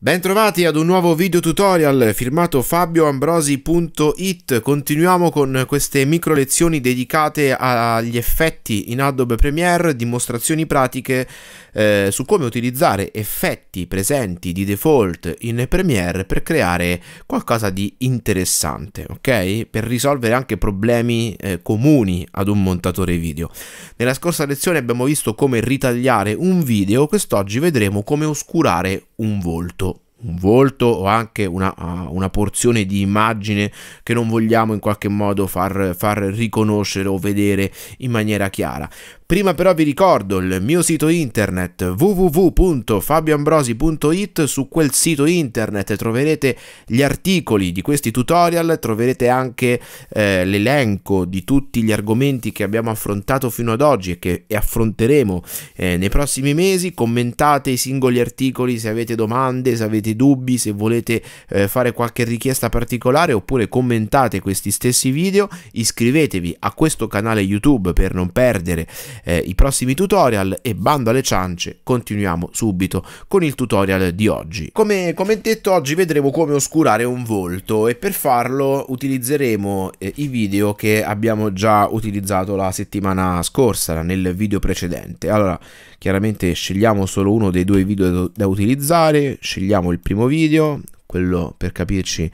Bentrovati ad un nuovo video tutorial firmato fabioambrosi.it Continuiamo con queste micro lezioni dedicate agli effetti in Adobe Premiere Dimostrazioni pratiche eh, su come utilizzare effetti presenti di default in Premiere per creare qualcosa di interessante ok? Per risolvere anche problemi eh, comuni ad un montatore video Nella scorsa lezione abbiamo visto come ritagliare un video Quest'oggi vedremo come oscurare un volto un volto o anche una, ah, una, porzione di immagine che non vogliamo in qualche modo far, far riconoscere o vedere in maniera chiara. Prima però vi ricordo il mio sito internet www.fabioambrosi.it, su quel sito internet troverete gli articoli di questi tutorial, troverete anche eh, l'elenco di tutti gli argomenti che abbiamo affrontato fino ad oggi e che e affronteremo eh, nei prossimi mesi, commentate i singoli articoli se avete domande, se avete dubbi, se volete eh, fare qualche richiesta particolare oppure commentate questi stessi video, iscrivetevi a questo canale YouTube per non perdere eh, i prossimi tutorial e bando alle ciance, continuiamo subito con il tutorial di oggi. Come, come detto oggi vedremo come oscurare un volto e per farlo utilizzeremo eh, i video che abbiamo già utilizzato la settimana scorsa nel video precedente. Allora, chiaramente scegliamo solo uno dei due video da utilizzare, scegliamo il primo video, quello per capirci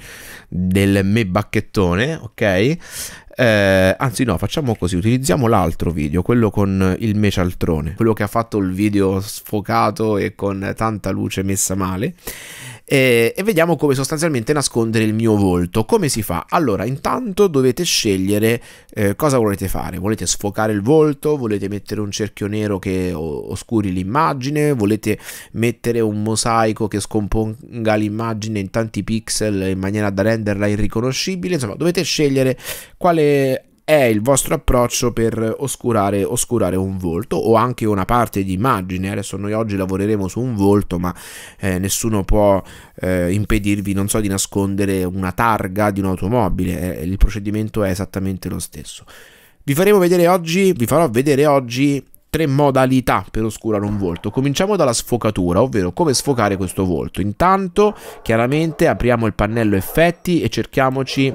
del me bacchettone, ok? Eh, anzi no, facciamo così, utilizziamo l'altro video, quello con il mecialtrone, quello che ha fatto il video sfocato e con tanta luce messa male eh, e vediamo come sostanzialmente nascondere il mio volto. Come si fa? Allora, intanto dovete scegliere eh, cosa volete fare. Volete sfocare il volto, volete mettere un cerchio nero che oscuri l'immagine, volete mettere un mosaico che scomponga l'immagine in tanti pixel in maniera da renderla irriconoscibile. Insomma, dovete scegliere quale è il vostro approccio per oscurare, oscurare, un volto o anche una parte di immagine. Adesso noi oggi lavoreremo su un volto, ma eh, nessuno può eh, impedirvi, non so, di nascondere una targa di un'automobile. Eh, il procedimento è esattamente lo stesso. Vi faremo vedere oggi, vi farò vedere oggi tre modalità per oscurare un volto. Cominciamo dalla sfocatura, ovvero come sfocare questo volto. Intanto, chiaramente, apriamo il pannello effetti e cerchiamoci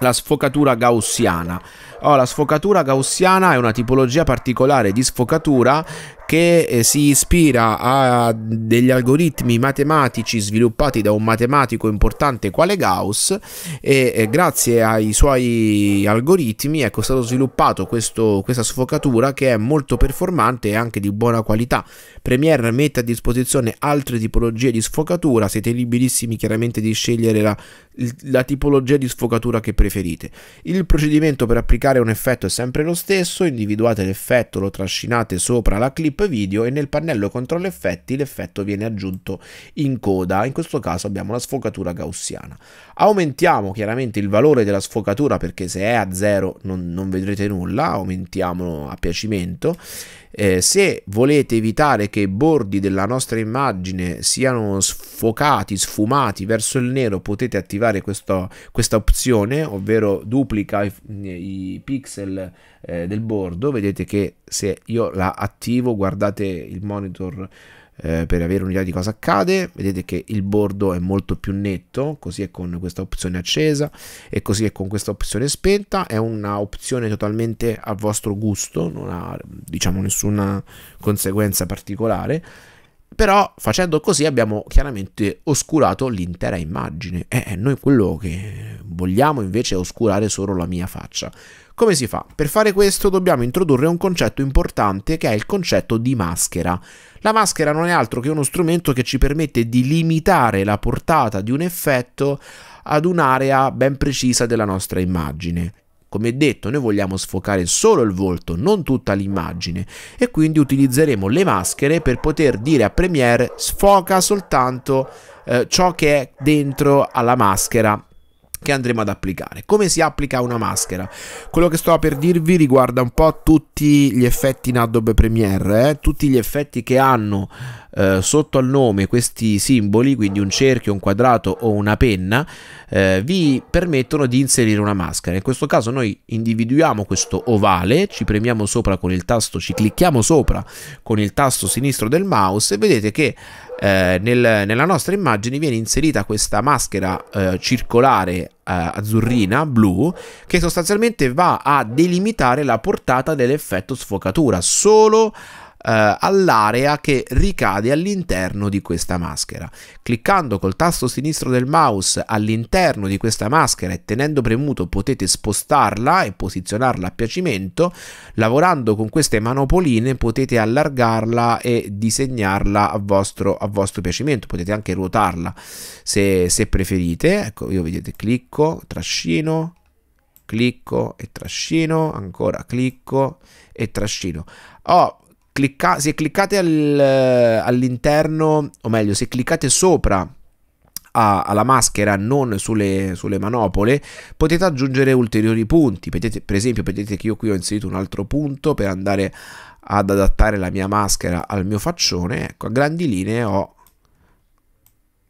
la sfocatura gaussiana. Oh, la sfocatura gaussiana è una tipologia particolare di sfocatura che eh, si ispira a degli algoritmi matematici sviluppati da un matematico importante quale Gauss e eh, grazie ai suoi algoritmi ecco, è stato sviluppato questo, questa sfocatura che è molto performante e anche di buona qualità. Premiere mette a disposizione altre tipologie di sfocatura, siete liberissimi chiaramente di scegliere la, la tipologia di sfocatura che preferite. Il procedimento per applicare un effetto è sempre lo stesso, individuate l'effetto, lo trascinate sopra la clip clip video e nel pannello controllo effetti l'effetto viene aggiunto in coda, in questo caso abbiamo la sfocatura gaussiana. Aumentiamo chiaramente il valore della sfocatura perché se è a 0 non, non vedrete nulla, aumentiamo a piacimento eh, se volete evitare che i bordi della nostra immagine siano sfocati, sfumati verso il nero, potete attivare questo, questa opzione, ovvero duplica i, i pixel eh, del bordo. Vedete che se io la attivo, guardate il monitor eh, per avere un'idea di cosa accade vedete che il bordo è molto più netto così è con questa opzione accesa e così è con questa opzione spenta è un'opzione totalmente a vostro gusto non ha diciamo nessuna conseguenza particolare però facendo così abbiamo chiaramente oscurato l'intera immagine e eh, eh, noi quello che vogliamo invece è oscurare solo la mia faccia come si fa? Per fare questo dobbiamo introdurre un concetto importante che è il concetto di maschera. La maschera non è altro che uno strumento che ci permette di limitare la portata di un effetto ad un'area ben precisa della nostra immagine. Come detto, noi vogliamo sfocare solo il volto, non tutta l'immagine, e quindi utilizzeremo le maschere per poter dire a Premiere sfoca soltanto eh, ciò che è dentro alla maschera che andremo ad applicare. Come si applica una maschera? Quello che sto per dirvi riguarda un po' tutti gli effetti in Adobe Premiere, eh? tutti gli effetti che hanno eh, sotto al nome questi simboli, quindi un cerchio, un quadrato o una penna, eh, vi permettono di inserire una maschera. In questo caso noi individuiamo questo ovale, ci premiamo sopra con il tasto, ci clicchiamo sopra con il tasto sinistro del mouse e vedete che eh, nel, nella nostra immagine viene inserita questa maschera eh, circolare eh, azzurrina, blu, che sostanzialmente va a delimitare la portata dell'effetto sfocatura. Solo eh, all'area che ricade all'interno di questa maschera. Cliccando col tasto sinistro del mouse all'interno di questa maschera e tenendo premuto potete spostarla e posizionarla a piacimento, lavorando con queste manopoline potete allargarla e disegnarla a vostro, a vostro piacimento, potete anche ruotarla se, se preferite, ecco io vedete clicco, trascino, clicco e trascino, ancora clicco e trascino. Ho clicca- se cliccate al, all'interno, o meglio, se cliccate sopra a, alla maschera, non sulle, sulle, manopole, potete aggiungere ulteriori punti. Potete, per esempio, vedete che io qui ho inserito un altro punto per andare ad adattare la mia maschera al mio faccione. Ecco, a grandi linee ho...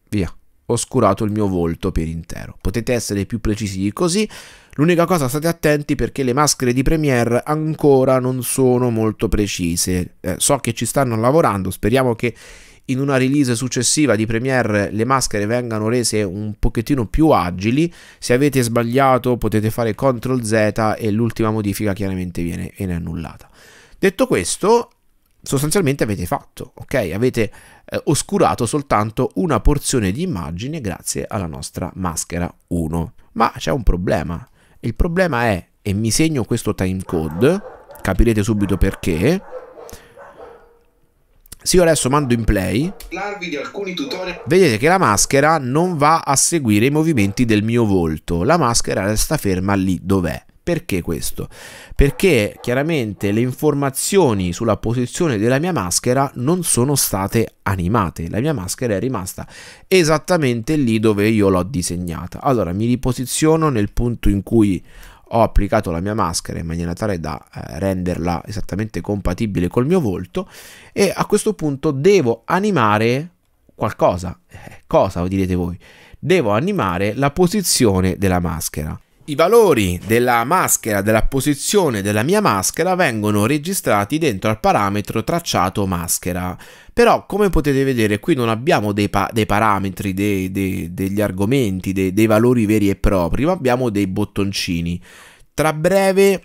Via oscurato il mio volto per intero. Potete essere più precisi di così, L'unica cosa state attenti perché le maschere di Premiere ancora non sono molto precise. Eh, so che ci stanno lavorando, speriamo che in una release successiva di Premiere le maschere vengano rese un pochettino più agili. Se avete sbagliato potete fare CTRL Z e l'ultima modifica chiaramente viene, viene annullata. Detto questo, sostanzialmente avete fatto, ok? Avete eh, oscurato soltanto una porzione di immagine grazie alla nostra maschera 1. Ma c'è un problema. Il problema è, e mi segno questo timecode, capirete subito perché, se io adesso mando in play, vedete che la maschera non va a seguire i movimenti del mio volto, la maschera resta ferma lì dov'è. Perché questo? Perché chiaramente le informazioni sulla posizione della mia maschera non sono state animate, la mia maschera è rimasta esattamente lì dove io l'ho disegnata. Allora mi riposiziono nel punto in cui ho applicato la mia maschera in maniera tale da eh, renderla esattamente compatibile col mio volto e a questo punto devo animare qualcosa. Eh, cosa direte voi? Devo animare la posizione della maschera. I valori della maschera, della posizione della mia maschera vengono registrati dentro al parametro tracciato maschera. Però come potete vedere qui non abbiamo dei, pa dei parametri, dei, dei, degli argomenti, dei valori veri e propri, ma abbiamo dei bottoncini. Tra breve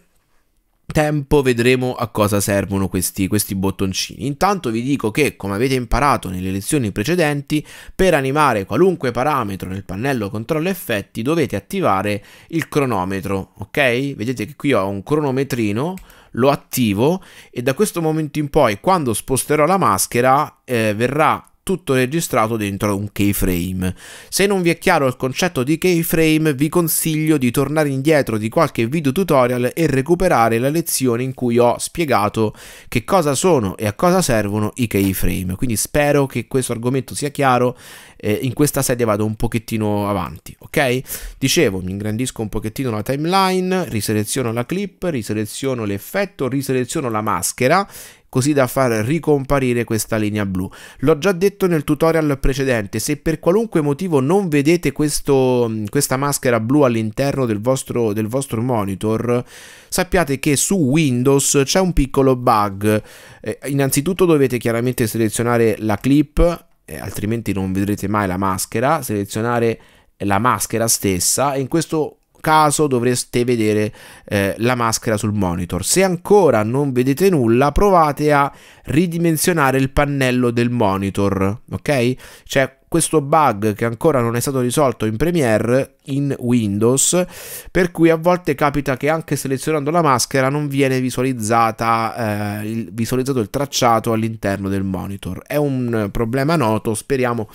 tempo vedremo a cosa servono questi, questi, bottoncini. Intanto vi dico che, come avete imparato nelle lezioni precedenti, per animare qualunque parametro nel pannello controllo effetti dovete attivare il cronometro, ok? Vedete che qui ho un cronometrino, lo attivo e da questo momento in poi, quando sposterò la maschera, eh, verrà tutto registrato dentro un keyframe. Se non vi è chiaro il concetto di keyframe vi consiglio di tornare indietro di qualche video tutorial e recuperare la lezione in cui ho spiegato che cosa sono e a cosa servono i keyframe. Quindi spero che questo argomento sia chiaro, eh, in questa serie vado un pochettino avanti, ok? Dicevo, mi ingrandisco un pochettino la timeline, riseleziono la clip, riseleziono l'effetto, riseleziono la maschera così da far ricomparire questa linea blu. L'ho già detto nel tutorial precedente, se per qualunque motivo non vedete questo, mm, questa maschera blu all'interno del vostro, del vostro monitor, sappiate che su Windows c'è un piccolo bug. Eh, innanzitutto dovete chiaramente selezionare la clip, eh, altrimenti non vedrete mai la maschera, selezionare la maschera stessa e in questo caso dovreste vedere eh, la maschera sul monitor. Se ancora non vedete nulla, provate a ridimensionare il pannello del monitor, ok? Cioè questo bug che ancora non è stato risolto in Premiere in Windows, per cui a volte capita che anche selezionando la maschera non viene visualizzata, eh, il, visualizzato il tracciato all'interno del monitor. È un problema noto, speriamo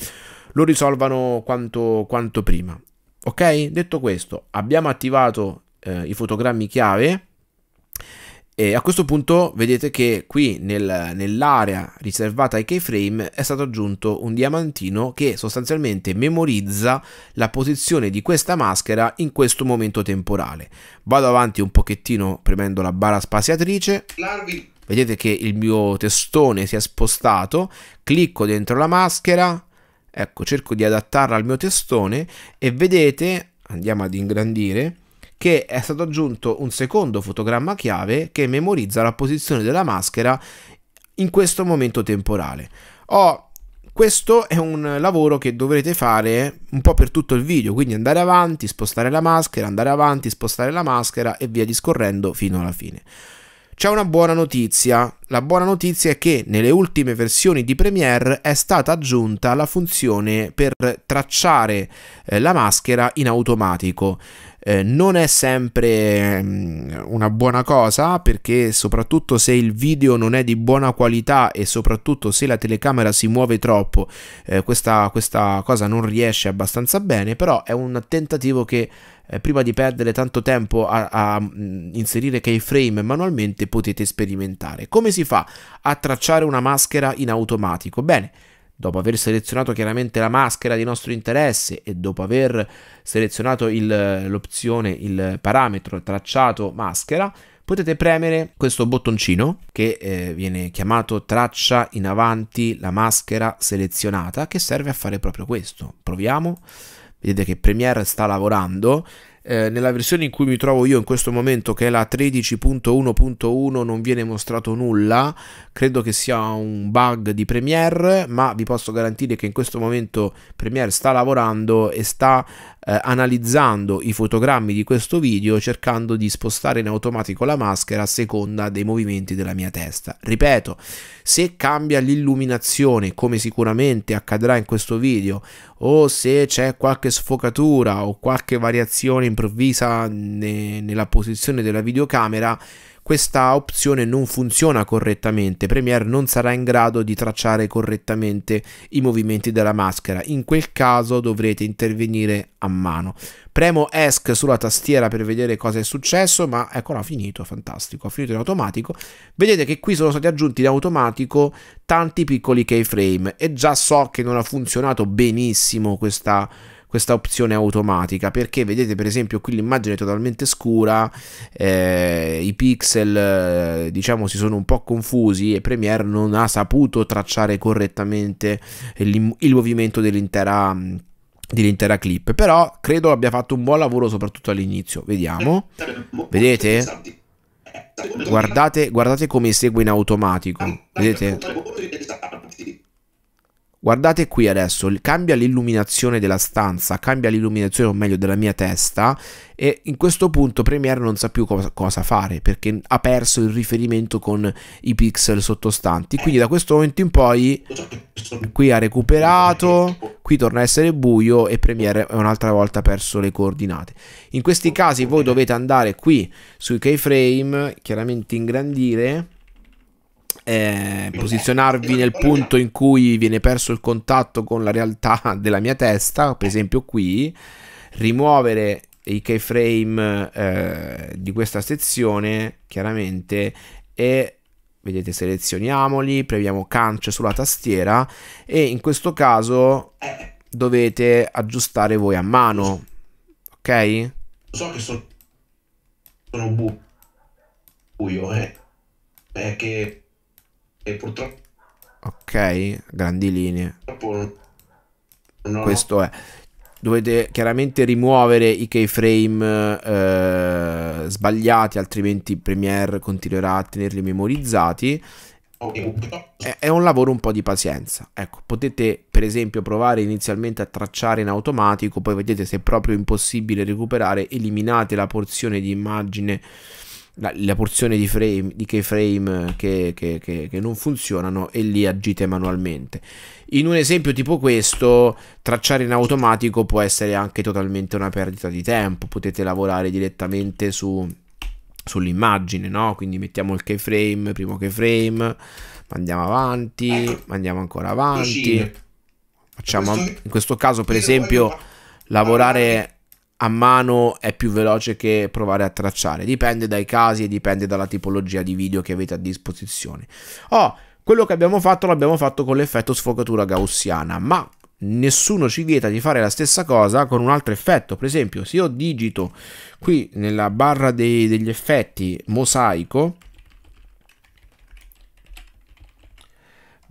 lo risolvano quanto, quanto prima. Ok? Detto questo, abbiamo attivato eh, i fotogrammi chiave e a questo punto vedete che qui nel, nell'area riservata ai keyframe è stato aggiunto un diamantino che sostanzialmente memorizza la posizione di questa maschera in questo momento temporale. Vado avanti un pochettino premendo la barra spaziatrice. Larvi. Vedete che il mio testone si è spostato, clicco dentro la maschera, Ecco, cerco di adattarla al mio testone e vedete, andiamo ad ingrandire, che è stato aggiunto un secondo fotogramma chiave che memorizza la posizione della maschera in questo momento temporale. Oh, questo è un lavoro che dovrete fare un po' per tutto il video, quindi andare avanti, spostare la maschera, andare avanti, spostare la maschera e via discorrendo fino alla fine. C'è una buona notizia. La buona notizia è che nelle ultime versioni di Premiere è stata aggiunta la funzione per tracciare eh, la maschera in automatico. Eh, non è sempre mm, una buona cosa perché soprattutto se il video non è di buona qualità e soprattutto se la telecamera si muove troppo eh, questa, questa cosa non riesce abbastanza bene però è un tentativo che eh, prima di perdere tanto tempo a, a mm, inserire keyframe manualmente potete sperimentare. Come si fa a tracciare una maschera in automatico? Bene, dopo aver selezionato chiaramente la maschera di nostro interesse e dopo aver selezionato l'opzione, il parametro tracciato maschera, potete premere questo bottoncino che eh, viene chiamato traccia in avanti la maschera selezionata che serve a fare proprio questo. Proviamo, vedete che Premiere sta lavorando eh, nella versione in cui mi trovo io in questo momento, che è la 13.1.1, non viene mostrato nulla. Credo che sia un bug di Premiere, ma vi posso garantire che in questo momento Premiere sta lavorando e sta eh, analizzando i fotogrammi di questo video cercando di spostare in automatico la maschera a seconda dei movimenti della mia testa. Ripeto, se cambia l'illuminazione come sicuramente accadrà in questo video o se c'è qualche sfocatura o qualche variazione improvvisa ne nella posizione della videocamera questa opzione non funziona correttamente, Premiere non sarà in grado di tracciare correttamente i movimenti della maschera, in quel caso dovrete intervenire a mano. Premo ESC sulla tastiera per vedere cosa è successo, ma eccolo, ha finito, fantastico, ha finito in automatico. Vedete che qui sono stati aggiunti in automatico tanti piccoli keyframe e già so che non ha funzionato benissimo questa questa opzione automatica perché vedete per esempio qui l'immagine è totalmente scura eh, i pixel eh, diciamo si sono un po' confusi e Premiere non ha saputo tracciare correttamente il, il movimento dell'intera dell'intera clip però credo abbia fatto un buon lavoro soprattutto all'inizio vediamo vedete guardate, guardate come segue in automatico vedete Guardate qui adesso, cambia l'illuminazione della stanza, cambia l'illuminazione o meglio della mia testa e in questo punto Premiere non sa più cosa, cosa, fare perché ha perso il riferimento con i pixel sottostanti. Quindi da questo momento in poi qui ha recuperato, qui torna a essere buio e Premiere è un'altra volta perso le coordinate. In questi casi voi dovete andare qui sui keyframe, chiaramente ingrandire eh, posizionarvi nel punto in cui viene perso il contatto con la realtà della mia testa, per esempio qui, rimuovere i keyframe eh, di questa sezione chiaramente e vedete selezioniamoli, premiamo canc sulla tastiera e in questo caso dovete aggiustare voi a mano, ok? So che sono, sono bu buio, eh, perché e purtroppo... Ok, grandi linee. Purtroppo no. Questo è. Dovete chiaramente rimuovere i keyframe eh, sbagliati, altrimenti Premiere continuerà a tenerli memorizzati. È un lavoro un po' di pazienza. Ecco, potete per esempio provare inizialmente a tracciare in automatico, poi vedete se è proprio impossibile recuperare, eliminate la porzione di immagine la, la porzione di, frame, di keyframe che, che, che, che non funzionano e li agite manualmente. In un esempio tipo questo, tracciare in automatico può essere anche totalmente una perdita di tempo, potete lavorare direttamente su sull'immagine, no? Quindi mettiamo il keyframe, primo keyframe, andiamo avanti, andiamo ancora avanti. Facciamo in questo caso, per esempio, lavorare a mano è più veloce che provare a tracciare. Dipende dai casi e dipende dalla tipologia di video che avete a disposizione. Oh, quello che abbiamo fatto l'abbiamo fatto con l'effetto sfogatura gaussiana, ma nessuno ci vieta di fare la stessa cosa con un altro effetto. Per esempio, se io digito qui nella barra dei, degli effetti mosaico,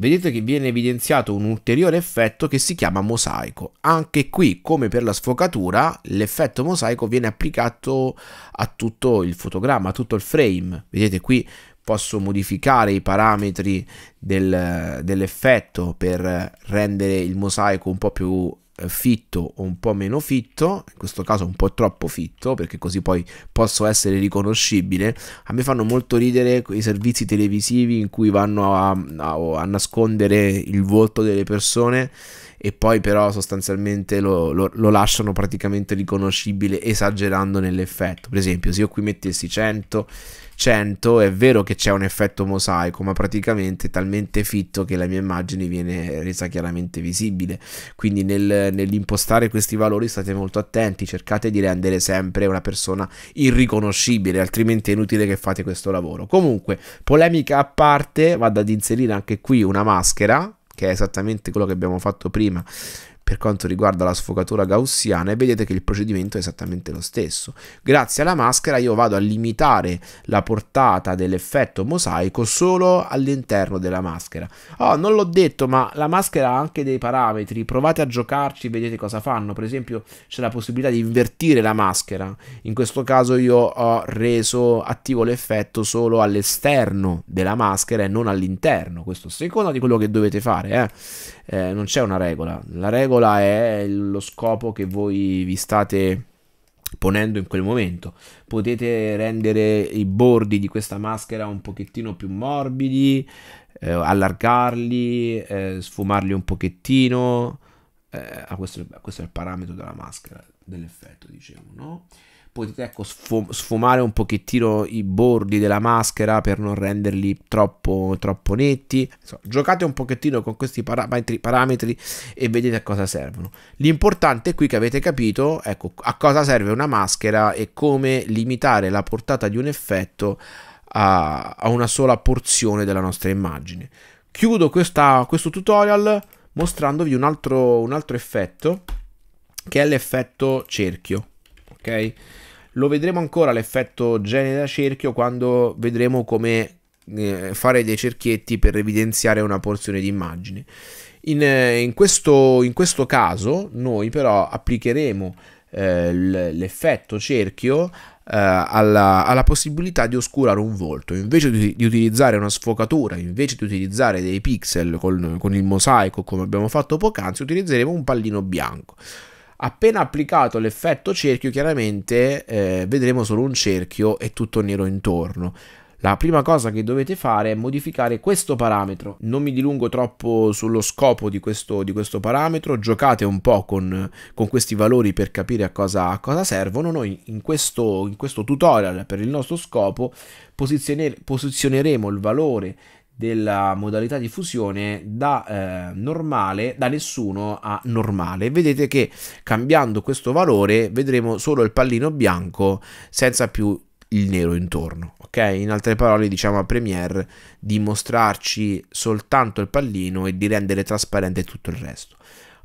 vedete che viene evidenziato un ulteriore effetto che si chiama mosaico. Anche qui, come per la sfocatura, l'effetto mosaico viene applicato a tutto il fotogramma, a tutto il frame. Vedete qui posso modificare i parametri del, dell'effetto per rendere il mosaico un po' più eh, fitto o un po' meno fitto, in questo caso un po' troppo fitto perché così poi posso essere riconoscibile, a me fanno molto ridere quei servizi televisivi in cui vanno a, a, a nascondere il volto delle persone e poi però sostanzialmente lo, lo, lo lasciano praticamente riconoscibile esagerando nell'effetto. Per esempio se io qui mettessi 100 100 è vero che c'è un effetto mosaico ma praticamente è talmente fitto che la mia immagine viene resa chiaramente visibile quindi nel, nell'impostare questi valori state molto attenti cercate di rendere sempre una persona irriconoscibile altrimenti è inutile che fate questo lavoro comunque polemica a parte vado ad inserire anche qui una maschera che è esattamente quello che abbiamo fatto prima per quanto riguarda la sfocatura gaussiana, vedete che il procedimento è esattamente lo stesso. Grazie alla maschera io vado a limitare la portata dell'effetto mosaico solo all'interno della maschera. Oh, non l'ho detto, ma la maschera ha anche dei parametri. Provate a giocarci, vedete cosa fanno. Per esempio, c'è la possibilità di invertire la maschera. In questo caso io ho reso attivo l'effetto solo all'esterno della maschera e non all'interno. Questo secondo di quello che dovete fare, eh. Eh, non c'è una regola. La regola regola è lo scopo che voi vi state ponendo in quel momento. Potete rendere i bordi di questa maschera un pochettino più morbidi, eh, allargarli, eh, sfumarli un pochettino. Eh, ah, questo, questo, è il parametro della maschera, dell'effetto, dicevo, no? potete ecco, sfumare un pochettino i bordi della maschera per non renderli troppo, troppo netti. Insomma, giocate un pochettino con questi parametri, parametri, e vedete a cosa servono. L'importante è qui che avete capito ecco, a cosa serve una maschera e come limitare la portata di un effetto a, a una sola porzione della nostra immagine. Chiudo questa, questo tutorial mostrandovi un altro, un altro effetto che è l'effetto cerchio ok? Lo vedremo ancora l'effetto gene da cerchio quando vedremo come eh, fare dei cerchietti per evidenziare una porzione di immagine. In, eh, in, questo, in questo caso noi però applicheremo eh, l'effetto cerchio eh, alla, alla, possibilità di oscurare un volto invece di, di, utilizzare una sfocatura invece di utilizzare dei pixel con, con il mosaico come abbiamo fatto poc'anzi utilizzeremo un pallino bianco Appena applicato l'effetto cerchio, chiaramente eh, vedremo solo un cerchio e tutto nero intorno. La prima cosa che dovete fare è modificare questo parametro. Non mi dilungo troppo sullo scopo di questo, di questo parametro, giocate un po' con, con, questi valori per capire a cosa, a cosa servono. Noi in questo, in questo, tutorial, per il nostro scopo, posizioner posizioneremo il valore della modalità di fusione da eh, normale, da nessuno a normale. Vedete che cambiando questo valore vedremo solo il pallino bianco senza più il nero intorno, ok? In altre parole diciamo a Premiere di mostrarci soltanto il pallino e di rendere trasparente tutto il resto.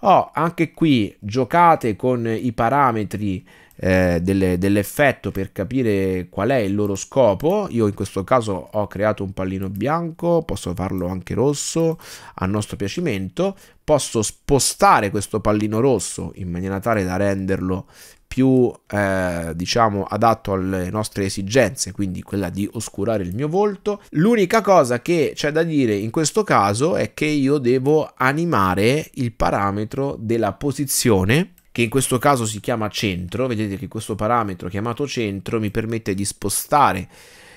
Oh, anche qui giocate con i parametri eh, delle, dell'effetto per capire qual è il loro scopo. Io in questo caso ho creato un pallino bianco, posso farlo anche rosso a nostro piacimento. Posso spostare questo pallino rosso in maniera tale da renderlo più eh, diciamo adatto alle nostre esigenze, quindi quella di oscurare il mio volto. L'unica cosa che c'è da dire in questo caso è che io devo animare il parametro della posizione che in questo caso si chiama centro, vedete che questo parametro chiamato centro mi permette di spostare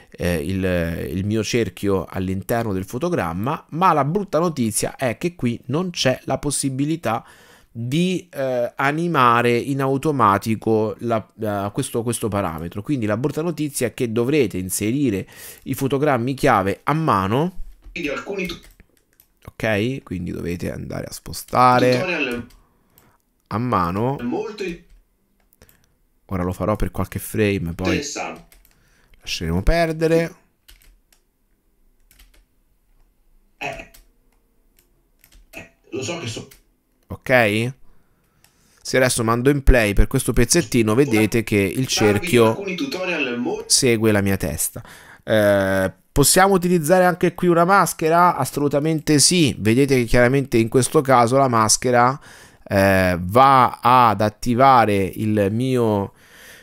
eh, il, il, mio cerchio all'interno del fotogramma, ma la brutta notizia è che qui non c'è la possibilità di eh, animare in automatico la, eh, questo, questo, parametro. Quindi la brutta notizia è che dovrete inserire i fotogrammi chiave a mano. Quindi alcuni... Ok, quindi dovete andare a spostare. Tutorial a mano. Molto Ora lo farò per qualche frame, poi lasceremo perdere. Eh. Eh. Lo so che so. Ok? Se adesso mando in play per questo pezzettino, vedete che il cerchio segue la mia testa. Eh, possiamo utilizzare anche qui una maschera? Assolutamente sì. Vedete che chiaramente in questo caso la maschera eh, va ad attivare il mio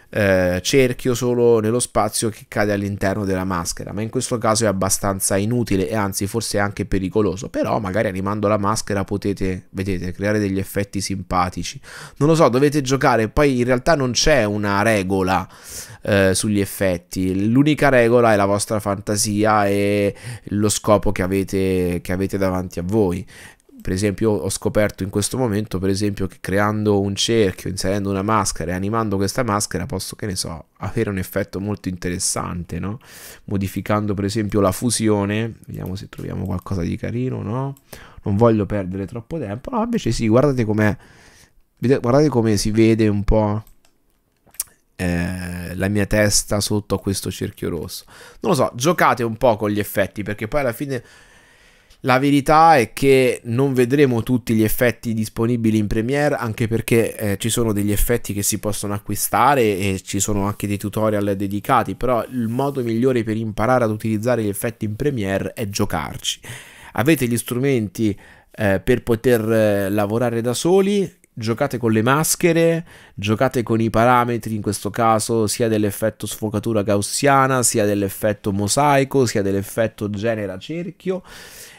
eh, cerchio solo nello spazio che cade all'interno della maschera, ma in questo caso è abbastanza inutile e anzi forse anche pericoloso, però magari animando la maschera potete, vedete, creare degli effetti simpatici. Non lo so, dovete giocare, poi in realtà non c'è una regola eh, sugli effetti, l'unica regola è la vostra fantasia e lo scopo che avete, che avete davanti a voi. Per esempio, ho scoperto in questo momento, per esempio, che creando un cerchio, inserendo una maschera e animando questa maschera, posso, che ne so, avere un effetto molto interessante, no? Modificando, per esempio, la fusione, vediamo se troviamo qualcosa di carino, no? Non voglio perdere troppo tempo, no, invece sì, guardate com'è, guardate come si vede un po'. Eh, la mia testa sotto a questo cerchio rosso. Non lo so, giocate un po' con gli effetti perché poi alla fine la verità è che non vedremo tutti gli effetti disponibili in Premiere, anche perché eh, ci sono degli effetti che si possono acquistare e ci sono anche dei tutorial dedicati, però il modo migliore per imparare ad utilizzare gli effetti in Premiere è giocarci. Avete gli strumenti eh, per poter eh, lavorare da soli, giocate con le maschere, giocate con i parametri, in questo caso sia dell'effetto sfocatura gaussiana, sia dell'effetto mosaico, sia dell'effetto genera cerchio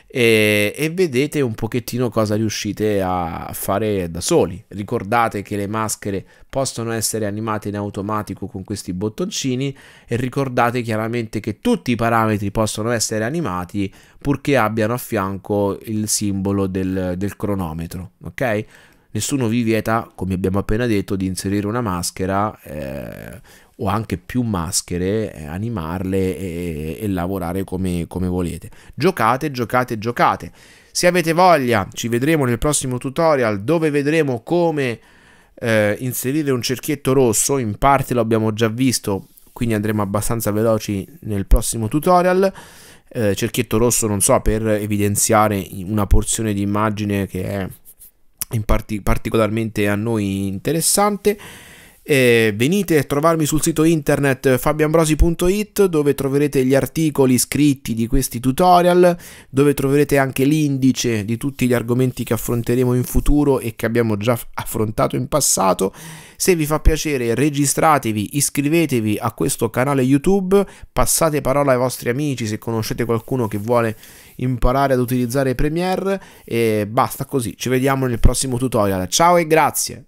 e, e, vedete un pochettino cosa riuscite a fare da soli. Ricordate che le maschere possono essere animate in automatico con questi bottoncini e ricordate chiaramente che tutti i parametri possono essere animati purché abbiano a fianco il simbolo del, del cronometro, ok? nessuno vi vieta, come abbiamo appena detto, di inserire una maschera eh, o anche più maschere, eh, animarle e, e lavorare come, come volete. Giocate, giocate, giocate. Se avete voglia, ci vedremo nel prossimo tutorial dove vedremo come eh, inserire un cerchietto rosso, in parte lo abbiamo già visto, quindi andremo abbastanza veloci nel prossimo tutorial. Eh, cerchietto rosso, non so, per evidenziare una porzione di immagine che è in parti- particolarmente a noi interessante eh, venite a trovarmi sul sito internet fabioambrosi.it dove troverete gli articoli scritti di questi tutorial, dove troverete anche l'indice di tutti gli argomenti che affronteremo in futuro e che abbiamo già affrontato in passato. Se vi fa piacere registratevi, iscrivetevi a questo canale YouTube, passate parola ai vostri amici se conoscete qualcuno che vuole imparare ad utilizzare Premiere e basta così, ci vediamo nel prossimo tutorial. Ciao e grazie!